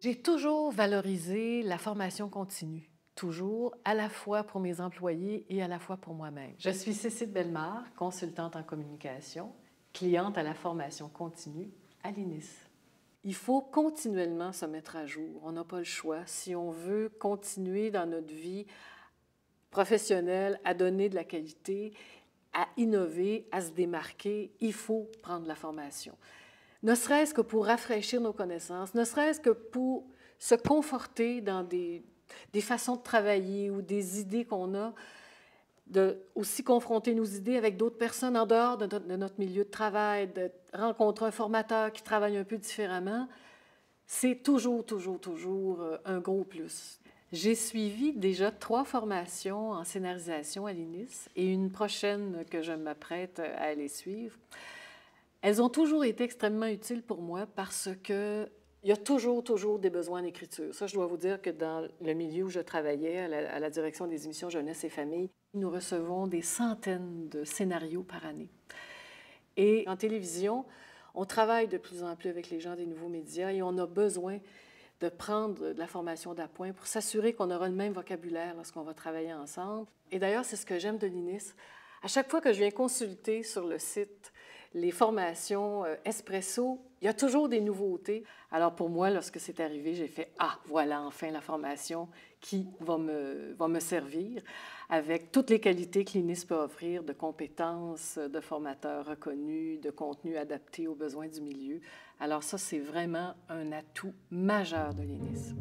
J'ai toujours valorisé la formation continue, toujours, à la fois pour mes employés et à la fois pour moi-même. Je suis Cécile Bellemare, consultante en communication, cliente à la formation continue à l'INIS. Il faut continuellement se mettre à jour. On n'a pas le choix. Si on veut continuer dans notre vie professionnelle à donner de la qualité, à innover, à se démarquer, il faut prendre la formation ne serait-ce que pour rafraîchir nos connaissances, ne serait-ce que pour se conforter dans des, façons de travailler ou des idées qu'on a, de aussi confronter nos idées avec d'autres personnes en dehors de notre, milieu de travail, de rencontrer un formateur qui travaille un peu différemment, c'est toujours, toujours, toujours euh, un gros plus. J'ai suivi déjà trois formations en scénarisation à l'INIS et une prochaine que je m'apprête à aller suivre. Elles ont toujours été extrêmement utiles pour moi parce que il y a toujours, toujours des besoins d'écriture. Ça, je dois vous dire que dans le milieu où je travaillais, à la, direction des émissions Jeunesse et Famille, nous recevons des centaines de scénarios par année. Et en télévision, on travaille de plus en plus avec les gens des nouveaux médias et on a besoin de prendre de la formation d'appoint pour s'assurer qu'on aura le même vocabulaire lorsqu'on va travailler ensemble. Et d'ailleurs, c'est ce que j'aime de l'INIS. À chaque fois que je viens consulter sur le site les formations euh, Espresso, il y a toujours des nouveautés. Alors pour moi, lorsque c'est arrivé, j'ai fait Ah, voilà enfin la formation qui va me, servir avec toutes les qualités que l'INIS peut offrir de compétences, de formateurs reconnus, de contenus adaptés aux besoins du milieu. Alors ça, c'est vraiment un atout majeur de l'INIS.